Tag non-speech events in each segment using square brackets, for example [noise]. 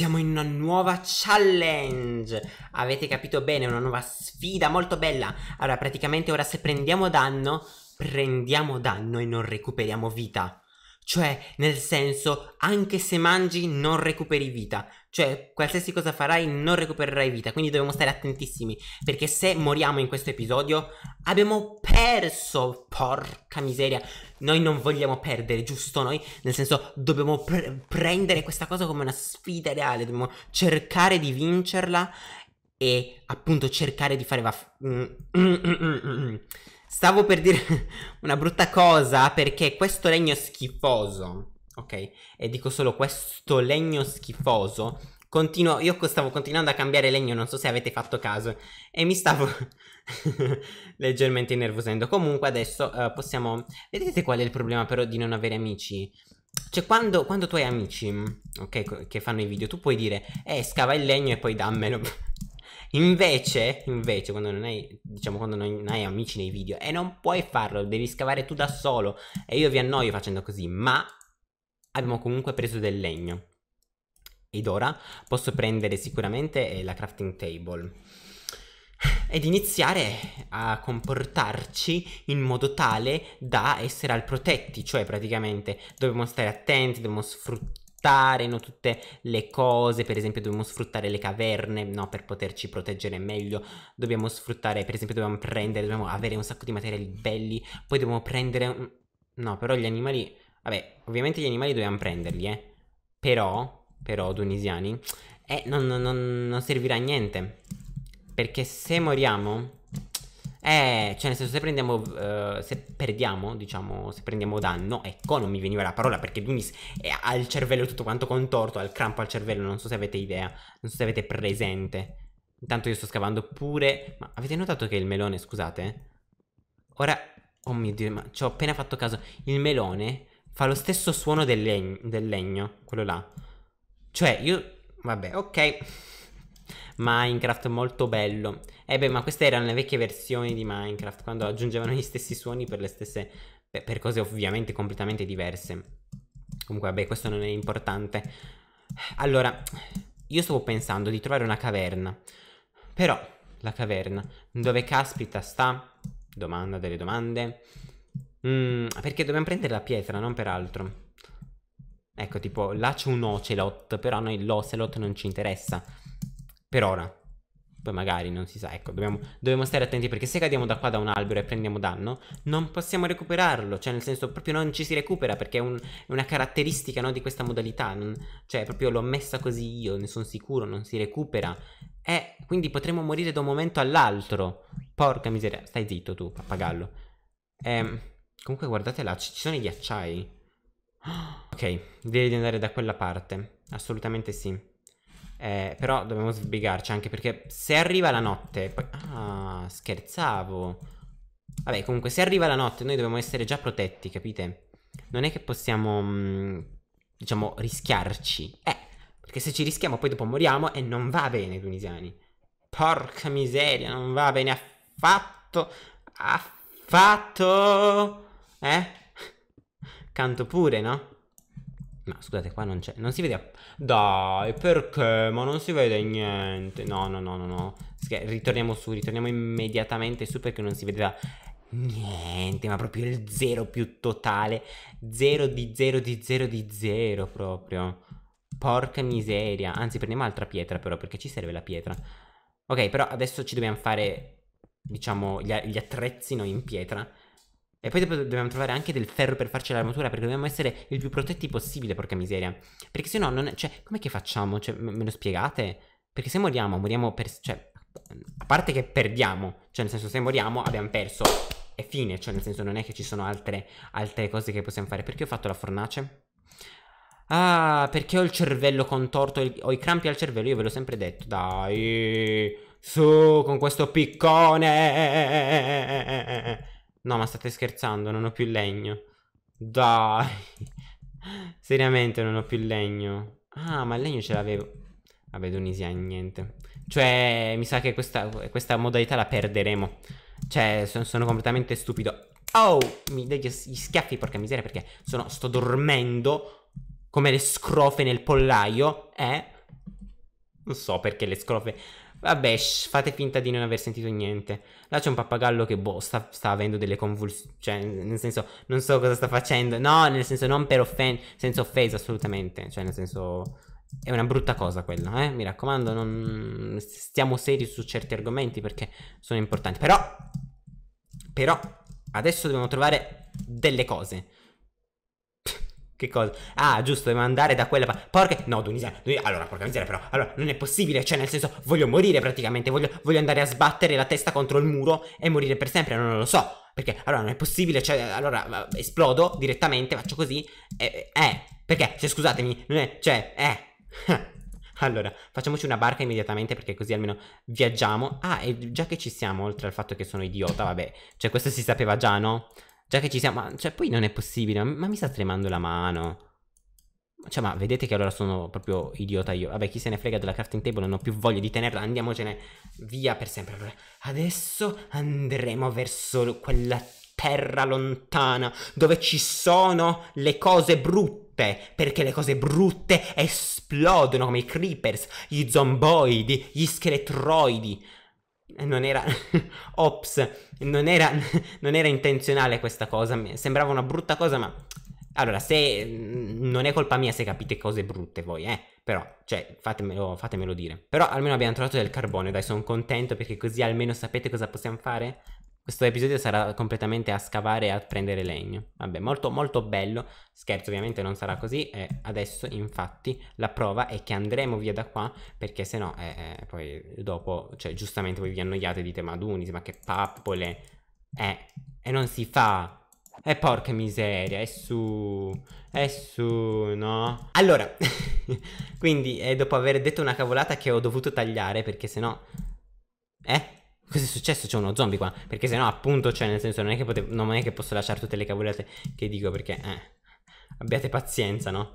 siamo in una nuova challenge. Avete capito bene, una nuova sfida molto bella. Allora, praticamente ora se prendiamo danno, prendiamo danno e non recuperiamo vita. Cioè, nel senso, anche se mangi non recuperi vita. Cioè, qualsiasi cosa farai non recupererai vita. Quindi dobbiamo stare attentissimi. Perché se moriamo in questo episodio, abbiamo perso. Porca miseria. Noi non vogliamo perdere, giusto? Noi, nel senso, dobbiamo pre prendere questa cosa come una sfida reale. Dobbiamo cercare di vincerla e appunto cercare di fare... Vaff- mm, mm, mm, mm, mm. Stavo per dire [laughs] una brutta cosa perché questo legno schifoso, ok? E dico solo questo legno schifoso. Continuo, io stavo continuando a cambiare legno, non so se avete fatto caso, e mi stavo [laughs] leggermente innervosendo. Comunque adesso uh, possiamo... Vedete qual è il problema però di non avere amici? Cioè, quando, quando tu hai amici, ok, che fanno i video, tu puoi dire, eh, scava il legno e poi dammelo. [laughs] Invece, invece, quando non hai, diciamo, quando non hai amici nei video e non puoi farlo, devi scavare tu da solo. E io vi annoio facendo così, ma abbiamo comunque preso del legno. Ed ora posso prendere sicuramente eh, la crafting table ed iniziare a comportarci in modo tale da essere al protetti, cioè praticamente dobbiamo stare attenti, dobbiamo sfruttare non tutte le cose, per esempio dobbiamo sfruttare le caverne, no, per poterci proteggere meglio, dobbiamo sfruttare, per esempio dobbiamo prendere, dobbiamo avere un sacco di materiali belli, poi dobbiamo prendere, no, però gli animali, vabbè, ovviamente gli animali dobbiamo prenderli, eh, però, però, tunisiani, eh, non, non, non servirà a niente, perché se moriamo eh, cioè nel senso se prendiamo, uh, se perdiamo, diciamo, se prendiamo danno, ecco, non mi veniva la parola perché Dunis ha il cervello tutto quanto contorto, ha il crampo al cervello, non so se avete idea, non so se avete presente. Intanto io sto scavando pure, ma avete notato che il melone, scusate? Eh, ora, oh mio Dio, ma ci ho appena fatto caso, il melone fa lo stesso suono del, leg del legno, quello là. Cioè, io, vabbè, ok... Minecraft molto bello. E eh beh, ma queste erano le vecchie versioni di Minecraft, quando aggiungevano gli stessi suoni per le stesse... per cose ovviamente completamente diverse. Comunque, vabbè, questo non è importante. Allora, io stavo pensando di trovare una caverna. Però, la caverna, dove caspita sta? Domanda delle domande. Mm, perché dobbiamo prendere la pietra, non per altro. Ecco, tipo, là c'è un ocelot, però a noi l'ocelot non ci interessa. Per ora. Poi magari non si sa, ecco, dobbiamo, dobbiamo, stare attenti perché se cadiamo da qua da un albero e prendiamo danno, non possiamo recuperarlo, cioè nel senso proprio non ci si recupera perché è, un, è una caratteristica no, di questa modalità, non, cioè proprio l'ho messa così io, ne sono sicuro, non si recupera. E eh, quindi potremmo morire da un momento all'altro. Porca miseria, stai zitto tu, pappagallo. Eh, comunque guardate là, ci, ci sono i ghiacciai. [gasps] Ok, direi di andare da quella parte, assolutamente sì. Eh, però dobbiamo sbrigarci anche perché se arriva la notte... Poi... Ah, scherzavo. Vabbè, comunque se arriva la notte noi dobbiamo essere già protetti, capite? Non è che possiamo, mm, diciamo, rischiarci. Eh, perché se ci rischiamo poi dopo moriamo e non va bene, tunisiani. Porca miseria, non va bene affatto. Affatto. Eh? Canto pure, no? Ma scusate, qua non c'è. Non si vede. Dai, perché? Ma non si vede niente. No, no, no, no, no. Ritorniamo su, ritorniamo immediatamente su perché non si vedeva niente, ma proprio il zero più totale. Zero di zero di zero di zero proprio. Porca miseria. Anzi, prendiamo altra pietra però perché ci serve la pietra. Ok, però adesso ci dobbiamo fare, diciamo, gli, gli attrezzi noi in pietra e poi dobbiamo trovare anche del ferro per farci l'armatura, perché dobbiamo essere il più protetti possibile, porca miseria. Perché se no, non è... cioè, com'è che facciamo? Cioè, me lo spiegate? Perché se moriamo, moriamo per... cioè, a parte che perdiamo, cioè, nel senso, se moriamo abbiamo perso, E fine, cioè, nel senso, non è che ci sono altre, altre cose che possiamo fare. Perché ho fatto la fornace? Ah, perché ho il cervello contorto, ho i crampi al cervello, io ve l'ho sempre detto, dai... Su, con questo piccone! No, ma state scherzando, non ho più il legno. Dai. [laughs] Seriamente non ho più il legno. Ah, ma il legno ce l'avevo. Vabbè, Dunisia, niente. Cioè, mi sa che questa, questa modalità la perderemo. Cioè, sono, sono completamente stupido. Oh, mi dai gli schiaffi, porca miseria, perché sono, sto dormendo come le scrofe nel pollaio, eh? Non so perché le scrofe... Vabbè, sh, fate finta di non aver sentito niente. Là c'è un pappagallo che, boh, sta, sta avendo delle convulsioni. Cioè, nel senso, non so cosa sta facendo. No, nel senso, non per offen- senza offesa, assolutamente. Cioè, nel senso, è una brutta cosa quella, eh. Mi raccomando, non... stiamo seri su certi argomenti perché sono importanti. Però, però, adesso dobbiamo trovare delle cose. Che cosa? Ah, giusto, devo andare da quella parte. Porca. No, Dunisia. Allora, porca miseria, però. Allora, non è possibile. Cioè, nel senso, voglio morire praticamente. Voglio, voglio andare a sbattere la testa contro il muro e morire per sempre. Non lo so. Perché allora non è possibile, cioè, allora esplodo direttamente, faccio così. Eh, eh perché, cioè, scusatemi, non è, cioè, eh. [laughs] allora, facciamoci una barca immediatamente perché così almeno viaggiamo. Ah, e già che ci siamo, oltre al fatto che sono idiota, vabbè, cioè questo si sapeva già, no? Già che ci siamo... Ma, cioè, poi non è possibile. Ma mi sta tremando la mano. Cioè, ma vedete che allora sono proprio idiota io. Vabbè, chi se ne frega della crafting table, non ho più voglia di tenerla, andiamocene via per sempre. Allora, adesso andremo verso quella terra lontana dove ci sono le cose brutte. Perché le cose brutte esplodono come i creepers, gli zomboidi, gli scheletroidi. Eh, non era [laughs] ops, non era, non era intenzionale questa cosa, sembrava una brutta cosa, ma allora se mm, non è colpa mia se capite cose brutte voi, eh, però, cioè, fatemelo, fatemelo dire. Però almeno abbiamo trovato del carbone, dai, sono contento perché così almeno sapete cosa possiamo fare. Questo episodio sarà completamente a scavare e a prendere legno. Vabbè, molto molto bello. Scherzo, ovviamente non sarà così. E eh, adesso, infatti, la prova è che andremo via da qua, perché se no, eh, eh, poi dopo, cioè, giustamente voi vi annoiate e dite, ma Dunis, ma che pappole. Eh, e non si fa. E eh, porca miseria, è su, è su, no? Allora, [laughs] quindi, eh, dopo aver detto una cavolata che ho dovuto tagliare, perché se no... Eh? Cos'è successo? C'è uno zombie qua. Perché sennò appunto, cioè, nel senso, non è che, potevo, non è che posso lasciare tutte le cavolate che dico perché, eh. Abbiate pazienza, no?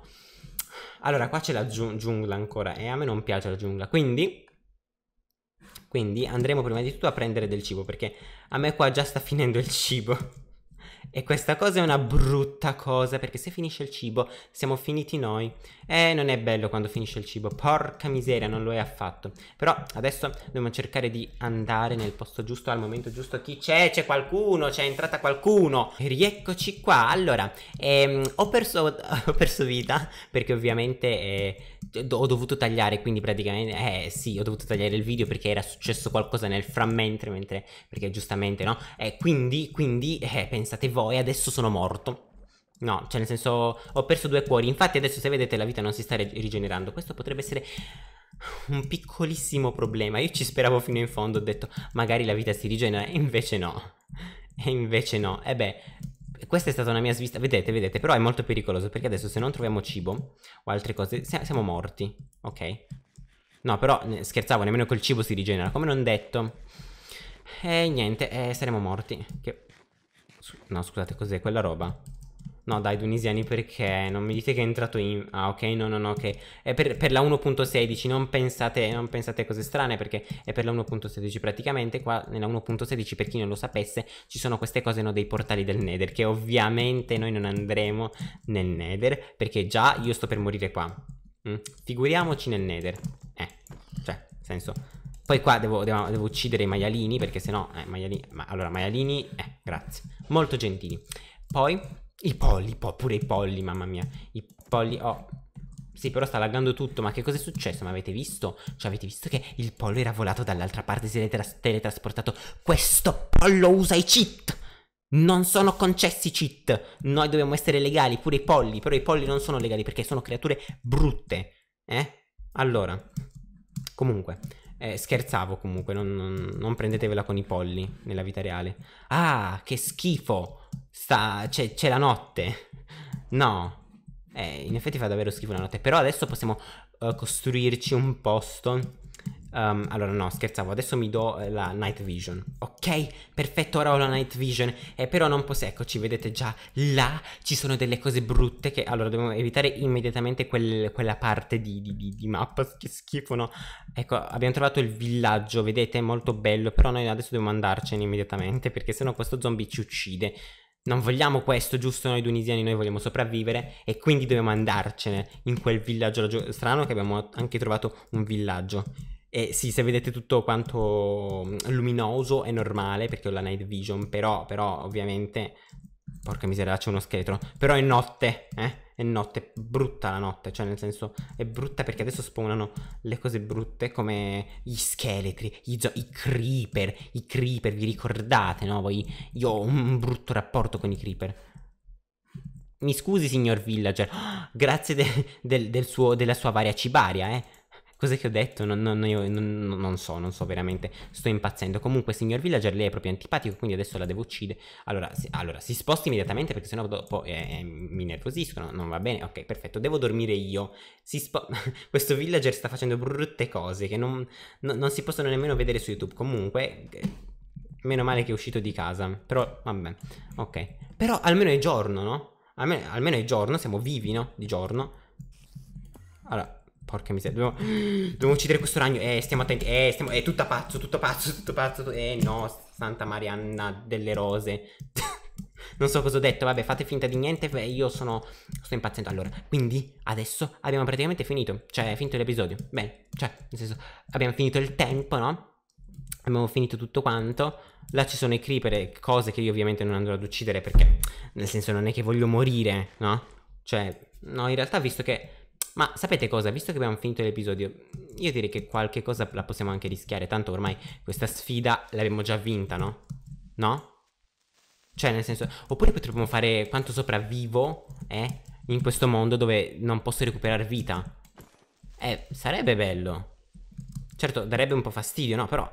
Allora, qua c'è la giungla ancora e a me non piace la giungla, quindi... Quindi andremo prima di tutto a prendere del cibo perché a me qua già sta [laughs] finendo il cibo. E questa cosa è una brutta cosa perché se finisce il cibo siamo finiti noi. eh, non è bello quando finisce il cibo, porca miseria, non lo è affatto. Però adesso dobbiamo cercare di andare nel posto giusto al momento giusto. Chi c'è? C'è qualcuno, c'è entrata qualcuno. rieccoci qua. Allora, ehm, ho, perso, [laughs] ho, perso, vita perché ovviamente... Eh, ho dovuto tagliare, quindi praticamente, eh sì, ho dovuto tagliare il video perché era successo qualcosa nel frammentre, mentre, perché giustamente no, eh, quindi, quindi eh, pensate voi, adesso sono morto. No, cioè nel senso ho perso due cuori, infatti adesso se vedete la vita non si sta rigenerando, questo potrebbe essere un piccolissimo problema, io ci speravo fino in fondo, ho detto magari la vita si rigenera, e invece no, e invece no, e eh beh, questa è stata una mia svista, vedete, vedete, però è molto pericoloso perché adesso se non troviamo cibo o altre cose siamo morti, ok? No, però eh, scherzavo, nemmeno col cibo si rigenera, come non detto. E eh, niente, eh, saremo morti. Che... No, scusate, cos'è quella roba? No, dai, Dunisiani perché? Non mi dite che è entrato in... Ah, ok, no, no, no, ok. È per, per la 1.16, non pensate, non pensate a cose strane perché è per la 1.16 praticamente. Qua nella 1.16, per chi non lo sapesse, ci sono queste cose, no, dei portali del Nether, che ovviamente noi non andremo nel Nether perché già io sto per morire qua. Mm. Figuriamoci nel Nether. Eh, cioè, senso... Poi qua devo, devo, devo, uccidere i maialini perché sennò... Eh, maialini... Ma, allora, maialini... Eh, grazie. Molto gentili. Poi i polli, po pure i polli, mamma mia. I polli, oh. Sì, però sta laggando tutto. Ma che cosa è successo? Ma avete visto? Cioè, avete visto che il pollo era volato dall'altra parte, si è teletrasportato. Questo pollo usa i cheat! Non sono concessi cheat. Noi dobbiamo essere legali, pure i polli. Però i polli non sono legali perché sono creature brutte. Eh? Allora. Comunque. Eh, scherzavo comunque, non, non, non prendetevela con i polli nella vita reale. Ah, che schifo! sta, c'è, c'è la notte. No. Eh, in effetti fa davvero schifo la notte. Però adesso possiamo uh, costruirci un posto. Um, allora no, scherzavo, adesso mi do eh, la night vision. Ok, perfetto, ora ho la night vision. Eh, però non posso, eccoci, vedete già là ci sono delle cose brutte che... Allora, dobbiamo evitare immediatamente quel, quella parte di, di, di, di, mappa [laughs] che schifo, no? Ecco, abbiamo trovato il villaggio, vedete, è molto bello, però noi adesso dobbiamo andarcene immediatamente perché sennò questo zombie ci uccide. Non vogliamo questo, giusto noi tunisiani, noi vogliamo sopravvivere e quindi dobbiamo andarcene in quel villaggio strano che abbiamo anche trovato un villaggio. E sì, se vedete tutto quanto mm, luminoso è normale perché ho la night vision, però, però ovviamente Porca miseria, c'è uno scheletro. Però è notte, eh? È notte, brutta la notte, cioè nel senso è brutta perché adesso spawnano le cose brutte come gli scheletri, gli zo- i creeper, i creeper, vi ricordate, no? Voi, io ho un brutto rapporto con i creeper. Mi scusi signor villager, oh, [gasps] grazie de del, del suo, della sua varia cibaria, eh? Cos'è che ho detto? Non, non, io, non, non, so, non so veramente. Sto impazzendo. Comunque, signor Villager, lei è proprio antipatico, quindi adesso la devo uccidere. Allora, si, allora, si sposti immediatamente perché sennò dopo eh, eh, mi nervosiscono. Non va bene. Ok, perfetto. Devo dormire io. Si Spo- [laughs] Questo villager sta facendo brutte cose che non, non si possono nemmeno vedere su YouTube. Comunque... Eh, meno male che è uscito di casa. Però, vabbè. Ok. Però almeno è giorno, no? Almeno, almeno è giorno, siamo vivi, no? Di giorno. Allora, Porca miseria, dobbiamo, dobbiamo uccidere questo ragno. Eh, stiamo attenti. Eh, stiamo. Eh, tutta pazzo, tutto pazzo, tutto pazzo. Eh, no, Santa Marianna delle Rose. [laughs] non so cosa ho detto. Vabbè, fate finta di niente. Io sono. Sto impazzendo. Allora, quindi adesso abbiamo praticamente finito. Cioè, è finito l'episodio. Bene, cioè, nel senso, abbiamo finito il tempo, no? Abbiamo finito tutto quanto. Là ci sono i creeper, cose che io ovviamente non andrò ad uccidere perché, nel senso, non è che voglio morire, no? Cioè, no, in realtà, visto che ma sapete cosa? Visto che abbiamo finito l'episodio, io direi che qualche cosa la possiamo anche rischiare. Tanto ormai questa sfida l'abbiamo già vinta, no? No? Cioè, nel senso... Oppure potremmo fare quanto sopravvivo, eh? In questo mondo dove non posso recuperare vita. Eh, sarebbe bello. Certo, darebbe un po' fastidio, no? Però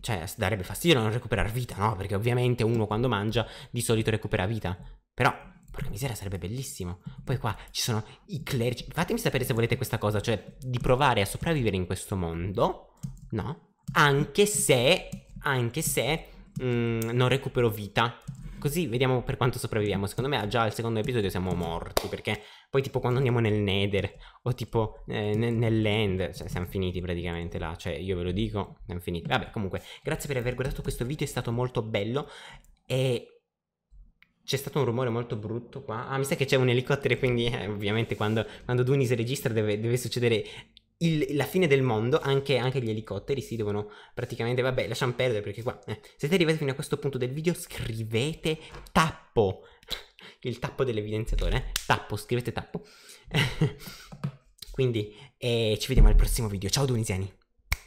cioè darebbe fastidio non recuperare vita, no? Perché ovviamente uno quando mangia di solito recupera vita. Però Porca miseria, sarebbe bellissimo. Poi qua ci sono i clerici. Fatemi sapere se volete questa cosa, cioè di provare a sopravvivere in questo mondo. No? Anche se, anche se mh, mm, non recupero vita. Così vediamo per quanto sopravviviamo. Secondo me già al secondo episodio siamo morti. Perché poi tipo quando andiamo nel Nether o tipo eh, nell'End, cioè siamo finiti praticamente là. Cioè io ve lo dico, siamo finiti. Vabbè comunque, grazie per aver guardato questo video, è stato molto bello. E c'è stato un rumore molto brutto qua. Ah, mi sa che c'è un elicottero, quindi eh, ovviamente quando, quando Dunis registra deve, deve succedere il, la fine del mondo. Anche, anche, gli elicotteri si devono praticamente... Vabbè, lasciamo perdere perché qua... Eh, siete arrivati fino a questo punto del video, scrivete tappo. [laughs] Il tappo dell'evidenziatore, eh? Tappo, scrivete tappo. [laughs] quindi eh, ci vediamo al prossimo video. Ciao Dunisiani!